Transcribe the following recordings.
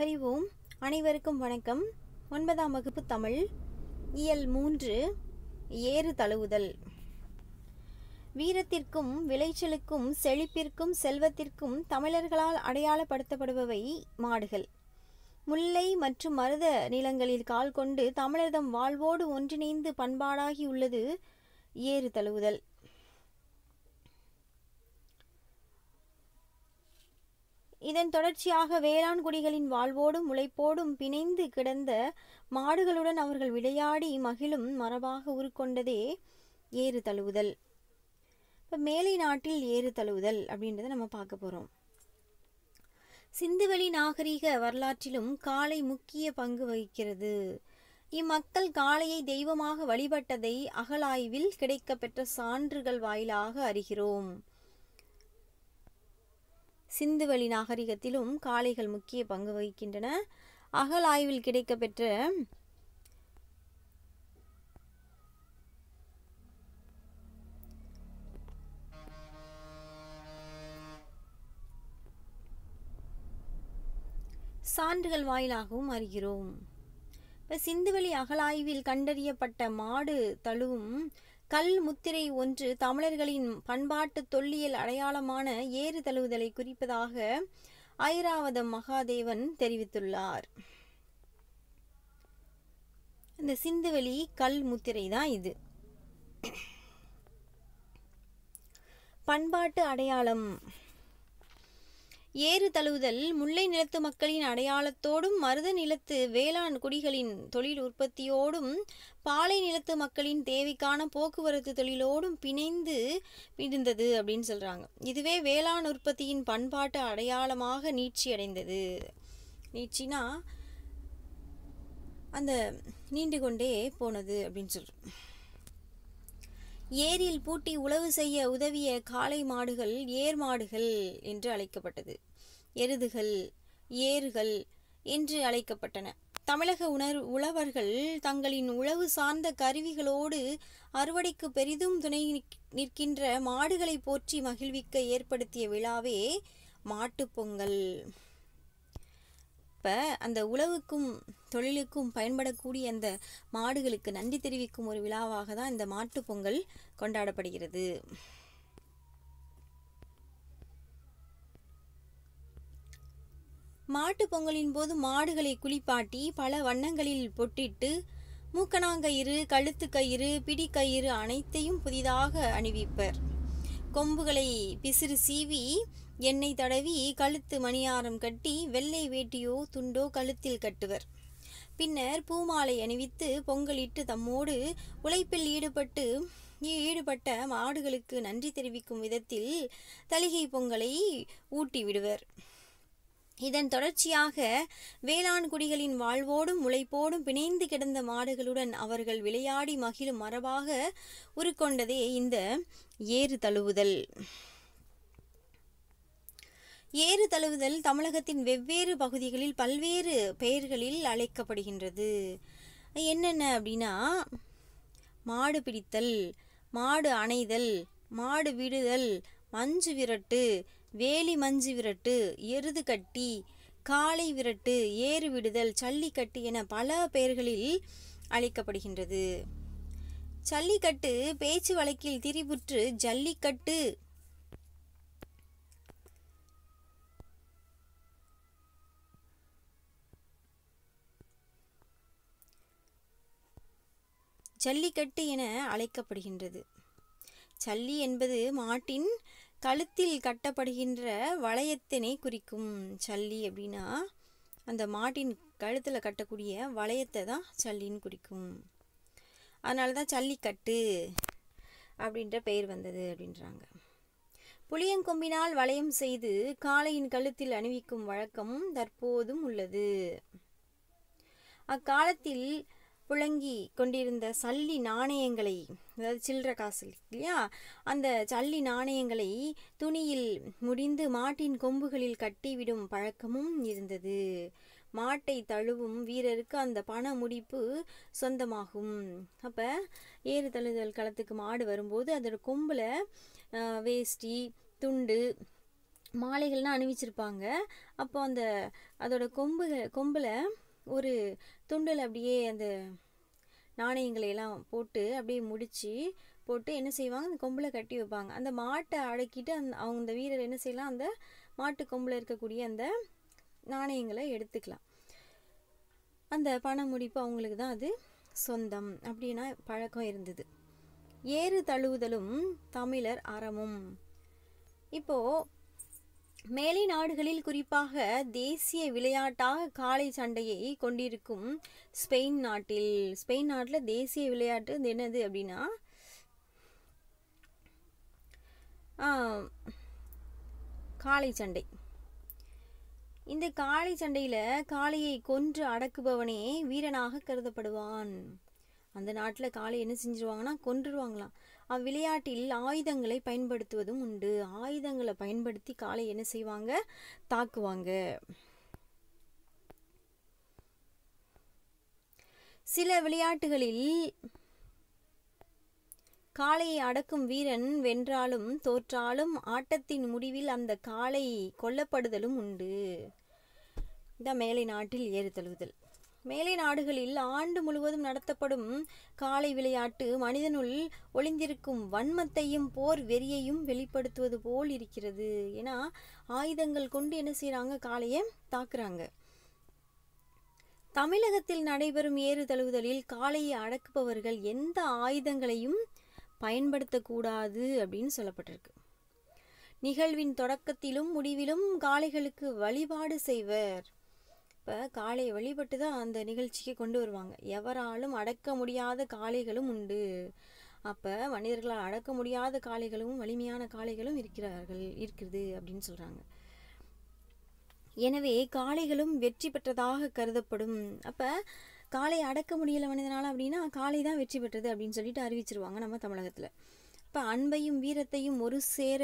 ஹரி ஓம் அனைவருக்கும் வணக்கம் ஒன்பதாம் வகுப்பு தமிழ் இயல் மூன்று ஏறு தழுவுதல் வீரத்திற்கும் விளைச்சலுக்கும் செழிப்பிற்கும் செல்வத்திற்கும் தமிழர்களால் அடையாளப்படுத்தப்படுபவை மாடுகள் முல்லை மற்றும் மருத நிலங்களில் கால் கொண்டு தமிழர்தம் வாழ்வோடு ஒன்றிணைந்து பண்பாடாகியுள்ளது ஏறு தழுவுதல் இதன் தொடர்ச்சியாக வேளாண்குடிகளின் வாழ்வோடும் உழைப்போடும் பிணைந்து கிடந்த மாடுகளுடன் அவர்கள் விளையாடி மகிழும் மரபாக உருக்கொண்டதே ஏறு தழுவுதல் இப்போ மேலை நாட்டில் ஏறு தழுவுதல் அப்படின்றத நம்ம பார்க்க போகிறோம் சிந்துவெளி நாகரிக வரலாற்றிலும் காளை முக்கிய பங்கு வகிக்கிறது இம்மக்கள் காளையை தெய்வமாக வழிபட்டதை அகலாய்வில் கிடைக்கப்பெற்ற சான்றுகள் வாயிலாக அறிகிறோம் சிந்துவெளி நாகரிகத்திலும் காளைகள் முக்கிய பங்கு வகிக்கின்றன அகலாய்வில் கிடைக்கப்பெற்ற சான்றுகள் வாயிலாகவும் அறிகிறோம் இப்போ சிந்துவெளி அகலாய்வில் கண்டறியப்பட்ட மாடு தழுவும் கல் முத்திரை ஒன்று தமிழர்களின் பண்பாட்டு தொல்லியல் அடையாளமான ஏறு தழுவுதலை குறிப்பதாக ஐராவதம் மகாதேவன் தெரிவித்துள்ளார் இந்த சிந்துவெளி கல் முத்திரை தான் இது பண்பாட்டு அடையாளம் ஏறு தழுவுதல் முல்லை நிலத்து மக்களின் அடையாளத்தோடும் மருத நிலத்து வேளாண் குடிகளின் தொழில் உற்பத்தியோடும் பாலை நிலத்து மக்களின் தேவைக்கான போக்குவரத்து தொழிலோடும் பிணைந்து இருந்தது அப்படின்னு சொல்கிறாங்க இதுவே வேளாண் உற்பத்தியின் பண்பாட்டு அடையாளமாக நீட்சி அடைந்தது நீட்சினா அந்த நீண்டு கொண்டே போனது அப்படின்னு சொல்கிறோம் ஏரியில் பூட்டி உழவு செய்ய உதவிய காளை மாடுகள் ஏர் மாடுகள் என்று அழைக்கப்பட்டது எருதுகள் ஏறுகள் என்று அழைக்கப்பட்டன தமிழக உணர் உழவர்கள் தங்களின் உழவு சார்ந்த கருவிகளோடு அறுவடைக்கு பெரிதும் துணை நிற்கின்ற மாடுகளை போற்றி மகிழ்விக்க ஏற்படுத்திய விழாவே மாட்டுப்பொங்கல் இப்போ அந்த உழவுக்கும் தொழிலுக்கும் பயன்படக்கூடிய அந்த மாடுகளுக்கு நன்றி தெரிவிக்கும் ஒரு விழாவாக தான் இந்த மாட்டுப்பொங்கல் கொண்டாடப்படுகிறது மாட்டு பொங்கலின் போது மாடுகளை குளிப்பாட்டி பல வண்ணங்களில் பொட்டிட்டு மூக்கணாங்கயிறு கழுத்து கயிறு பிடிக்கயிறு அனைத்தையும் புதிதாக அணிவிப்பர் கொம்புகளை பிசிறு சீவி எண்ணெய் தடவி கழுத்து மணியாரம் கட்டி வெள்ளை வேட்டியோ துண்டோ கழுத்தில் கட்டுவர் பின்னர் பூமாலை அணிவித்து பொங்கலிட்டு தம்மோடு உழைப்பில் ஈடுபட்டு ஈடுபட்ட மாடுகளுக்கு நன்றி தெரிவிக்கும் விதத்தில் தலிகை பொங்கலை ஊட்டி விடுவர் இதன் தொடர்ச்சியாக வேளாண்குடிகளின் வாழ்வோடும் உழைப்போடும் பிணைந்து கிடந்த மாடுகளுடன் அவர்கள் விளையாடி மகிழும் மரபாக உருக்கொண்டதே இந்த ஏறு தழுவுதல் ஏறு தழுவுதல் தமிழகத்தின் வெவ்வேறு பகுதிகளில் பல்வேறு பெயர்களில் அழைக்கப்படுகின்றது என்னென்ன அப்படின்னா மாடு பிடித்தல் மாடு அணைதல் மாடு விடுதல் மஞ்சு விரட்டு வேலி மஞ்சு விரட்டு எருது கட்டி காளை விரட்டு ஏறு விடுதல் ஜல்லிக்கட்டு என பல பெயர்களில் அழைக்கப்படுகின்றது ஜல்லிக்கட்டு பேச்சு வழக்கில் திரிபுற்று ஜல்லிக்கட்டு ஜல்லிக்கட்டு என அழைக்கப்படுகின்றது சல்லி என்பது மாட்டின் கழுத்தில் கட்டப்படுகின்ற வளையத்தினை குறிக்கும் சல்லி அப்படின்னா அந்த மாட்டின் கழுத்தில் கட்டக்கூடிய வளையத்தை தான் சல்லின்னு குறிக்கும் அதனால தான் சல்லிக்கட்டு அப்படின்ற பெயர் வந்தது அப்படின்றாங்க புளியங்கொம்பினால் வளையம் செய்து காளையின் கழுத்தில் அணிவிக்கும் வழக்கமும் தற்போதும் உள்ளது அக்காலத்தில் புழங்கி கொண்டிருந்த சல்லி நாணயங்களை அதாவது சில்லற காசு இல்லையா அந்த சல்லி நாணயங்களை துணியில் முடிந்து மாட்டின் கொம்புகளில் கட்டிவிடும் பழக்கமும் இருந்தது மாட்டை தழுவும் வீரருக்கு அந்த பண முடிப்பு சொந்தமாகும் அப்போ ஏறு தழுதல் களத்துக்கு மாடு வரும்போது அதோட கொம்பில் வேஷ்டி துண்டு மாலைகள்லாம் அணிவிச்சிருப்பாங்க அப்போ அந்த அதோட கொம்புகள் கொம்பில் ஒரு துண்டில் அப்படியே அந்த நாணயங்களை எல்லாம் போட்டு அப்படியே முடித்து போட்டு என்ன செய்வாங்க அந்த கொம்பில் கட்டி வைப்பாங்க அந்த மாட்டை அடக்கிட்டு அந் அவங்க அந்த வீரர் என்ன செய்யலாம் அந்த மாட்டு கொம்பில் இருக்கக்கூடிய அந்த நாணயங்களை எடுத்துக்கலாம் அந்த பண முடிப்பு அவங்களுக்கு தான் அது சொந்தம் அப்படின்னா பழக்கம் இருந்தது ஏறு தழுவுதலும் தமிழர் அறமும் இப்போது மேலை நாடுகளில் குறிப்பாக தேசிய விளையாட்டாக காளை சண்டையை கொண்டிருக்கும் ஸ்பெயின் நாட்டில் ஸ்பெயின் நாட்டில் தேசிய விளையாட்டு என்னது அப்படின்னா காளை சண்டை இந்த காளை சண்டையில் காளையை கொன்று அடக்குபவனே வீரனாக கருதப்படுவான் அந்த நாட்டில் காளை என்ன செஞ்சிருவாங்கன்னா கொன்றுருவாங்களாம் விளையாட்டில் ஆயுதங்களை பயன்படுத்துவதும் உண்டு ஆயுதங்களை பயன்படுத்தி காலை என்ன செய்வாங்க தாக்குவாங்க சில விளையாட்டுகளில் காளையை அடக்கும் வீரன் வென்றாலும் தோற்றாலும் ஆட்டத்தின் முடிவில் அந்த காளை கொல்லப்படுதலும் உண்டு இந்த மேலை நாட்டில் ஏறு தழுவுதல் மேலை நாடுகளில் ஆண்டு முழுவதும் நடத்தப்படும் காலை விளையாட்டு மனிதனுள் ஒளிந்திருக்கும் வன்மத்தையும் போர் வெறியையும் வெளிப்படுத்துவது போல் இருக்கிறது ஏன்னா ஆயுதங்கள் கொண்டு என்ன செய்கிறாங்க காளையை தாக்குறாங்க தமிழகத்தில் நடைபெறும் ஏறு தழுவுதலில் காளையை அடக்குபவர்கள் எந்த ஆயுதங்களையும் பயன்படுத்தக்கூடாது அப்படின்னு சொல்லப்பட்டிருக்கு நிகழ்வின் தொடக்கத்திலும் முடிவிலும் காளைகளுக்கு வழிபாடு செய்வர் அப்போ காளையை வழிபட்டு தான் அந்த நிகழ்ச்சிக்கு கொண்டு வருவாங்க எவராலும் அடக்க முடியாத காளைகளும் உண்டு அப்போ மனிதர்களால் அடக்க முடியாத காளைகளும் வலிமையான காளைகளும் இருக்கிறார்கள் இருக்கிறது அப்படின்னு சொல்கிறாங்க எனவே காளைகளும் வெற்றி பெற்றதாக கருதப்படும் அப்போ காளை அடக்க முடியல மனிதனால் அப்படின்னா காளை தான் வெற்றி பெற்றது அப்படின்னு சொல்லிட்டு அறிவிச்சிருவாங்க நம்ம தமிழகத்தில் இப்போ அன்பையும் வீரத்தையும் ஒரு சேர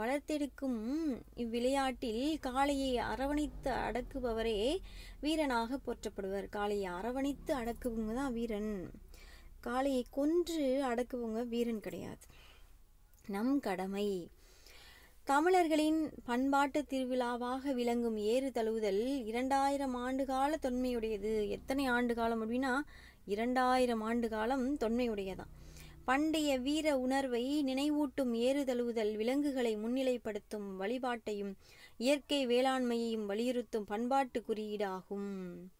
வளர்த்தெடுக்கும் இவ்விளையாட்டில் காளையை அரவணைத்து அடக்குபவரே வீரனாக போற்றப்படுவர் காளையை அரவணைத்து அடக்குவங்க தான் வீரன் காளையை கொன்று அடக்குவங்க வீரன் கிடையாது நம் கடமை தமிழர்களின் பண்பாட்டு திருவிழாவாக விளங்கும் ஏறு தழுவுதல் இரண்டாயிரம் ஆண்டு கால தொன்மையுடையது எத்தனை ஆண்டு காலம் அப்படின்னா இரண்டாயிரம் ஆண்டு காலம் தொன்மையுடையதான் பண்டைய வீர உணர்வை நினைவூட்டும் ஏறுதழுவுதல் விலங்குகளை முன்னிலைப்படுத்தும் வழிபாட்டையும் இயற்கை வேளாண்மையையும் வலியுறுத்தும் பண்பாட்டு குறியீடாகும் ஆகும்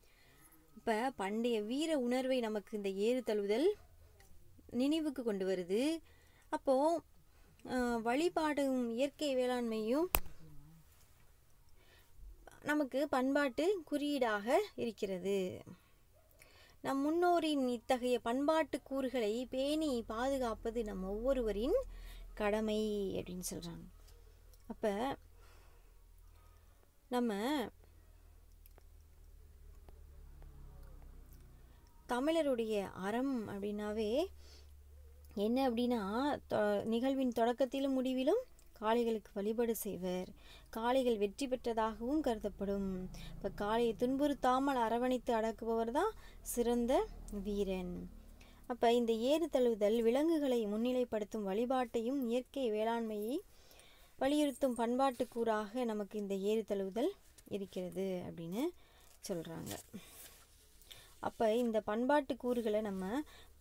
இப்போ பண்டைய வீர உணர்வை நமக்கு இந்த ஏறுதழுவுதல் நினைவுக்கு கொண்டு வருது அப்போ வழிபாடும் இயற்கை வேளாண்மையும் நமக்கு பண்பாட்டு குறியீடாக இருக்கிறது நம் முன்னோரின் இத்தகைய பண்பாட்டு கூறுகளை பேணி பாதுகாப்பது நம் ஒவ்வொருவரின் கடமை அப்படின்னு சொல்கிறாங்க அப்போ நம்ம தமிழருடைய அறம் அப்படின்னாவே என்ன அப்படின்னா நிகழ்வின் தொடக்கத்திலும் முடிவிலும் காளைகளுக்கு வழிபாடு செய்வர் காளைகள் வெற்றி பெற்றதாகவும் கருதப்படும் இப்போ காளையை துன்புறுத்தாமல் அரவணைத்து அடக்குபவர் தான் சிறந்த வீரன் அப்போ இந்த ஏறு தழுவுதல் விலங்குகளை முன்னிலைப்படுத்தும் வழிபாட்டையும் இயற்கை வேளாண்மையை வலியுறுத்தும் பண்பாட்டு கூறாக நமக்கு இந்த ஏறு தழுவுதல் இருக்கிறது அப்படின்னு சொல்கிறாங்க அப்போ இந்த பண்பாட்டு கூறுகளை நம்ம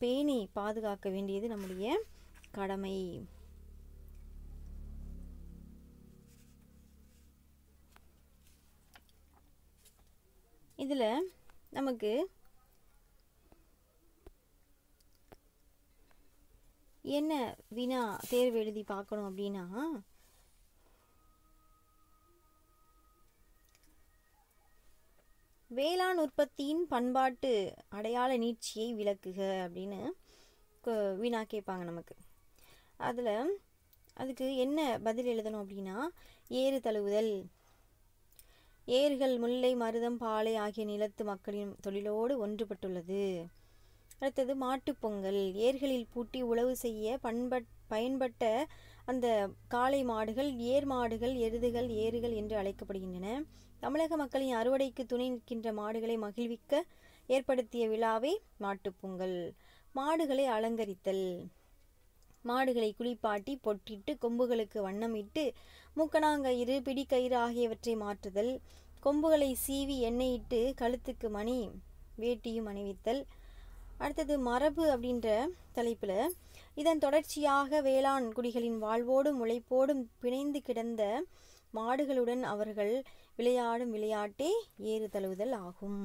பேணி பாதுகாக்க வேண்டியது நம்முடைய கடமை இதில் நமக்கு என்ன வினா தேர்வு எழுதி பார்க்கணும் அப்படின்னா வேளாண் உற்பத்தியின் பண்பாட்டு அடையாள நீட்சியை விளக்குக அப்படின்னு வினா கேட்பாங்க நமக்கு அதில் அதுக்கு என்ன பதில் எழுதணும் அப்படின்னா ஏறு தழுவுதல் ஏர்கள் முல்லை மருதம் பாலை ஆகிய நிலத்து மக்களின் தொழிலோடு ஒன்றுபட்டுள்ளது அடுத்தது மாட்டுப்பொங்கல் ஏர்களில் பூட்டி உழவு செய்ய பண்பட் பயன்பட்ட அந்த காளை மாடுகள் ஏர் மாடுகள் எருதுகள் ஏறுகள் என்று அழைக்கப்படுகின்றன தமிழக மக்களின் அறுவடைக்கு துணை நிற்கின்ற மாடுகளை மகிழ்விக்க ஏற்படுத்திய விழாவே மாட்டுப்பொங்கல் மாடுகளை அலங்கரித்தல் மாடுகளை குளிப்பாட்டி பொட்டிட்டு கொம்புகளுக்கு வண்ணமிட்டு மூக்கணாங்கயிறு பிடிக்கயிறு ஆகியவற்றை மாற்றுதல் கொம்புகளை சீவி எண்ணெயிட்டு கழுத்துக்கு மணி வேட்டியும் அணிவித்தல் அடுத்தது மரபு அப்படின்ற தலைப்பில் இதன் தொடர்ச்சியாக வேளாண் குடிகளின் வாழ்வோடும் உழைப்போடும் பிணைந்து கிடந்த மாடுகளுடன் அவர்கள் விளையாடும் விளையாட்டே ஏறு தழுவுதல் ஆகும்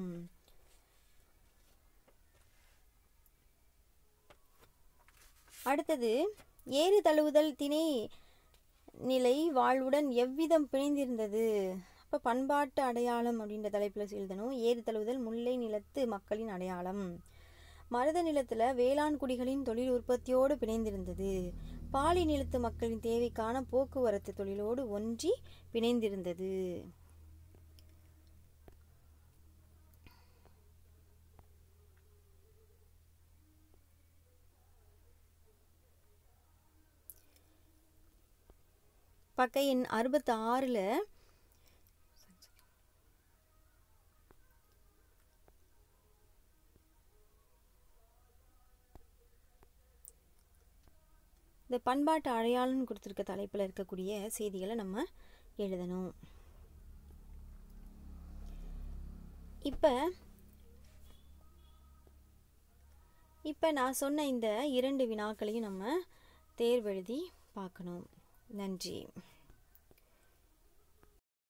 அடுத்தது ஏறு தழுவுதல் திணை நிலை வாழ்வுடன் எவ்விதம் பிணைந்திருந்தது இப்போ பண்பாட்டு அடையாளம் அப்படின்ற தலைப்பில் எழுதணும் ஏறு தழுவுதல் முல்லை நிலத்து மக்களின் அடையாளம் மருத நிலத்தில் வேளாண் குடிகளின் தொழில் உற்பத்தியோடு பிணைந்திருந்தது பாலி நிலத்து மக்களின் தேவைக்கான போக்குவரத்து தொழிலோடு ஒன்றி பிணைந்திருந்தது பக்க எண் அறுபத்தாறில் இந்த பண்பாட்டு அடையாளம்னு கொடுத்துருக்க தலைப்பில் இருக்கக்கூடிய செய்திகளை நம்ம எழுதணும் இப்போ இப்போ நான் சொன்ன இந்த இரண்டு வினாக்களையும் நம்ம தேர்வெழுதி பார்க்கணும் நன்றி